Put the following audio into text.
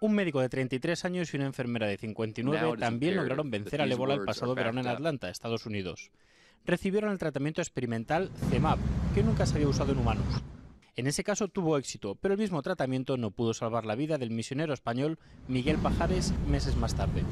Un médico de 33 años y una enfermera de 59 también lograron vencer al ébola el pasado verano en Atlanta, Estados Unidos. Recibieron el tratamiento experimental CEMAP, que nunca se había usado en humanos. En ese caso tuvo éxito, pero el mismo tratamiento no pudo salvar la vida del misionero español Miguel Pajares meses más tarde.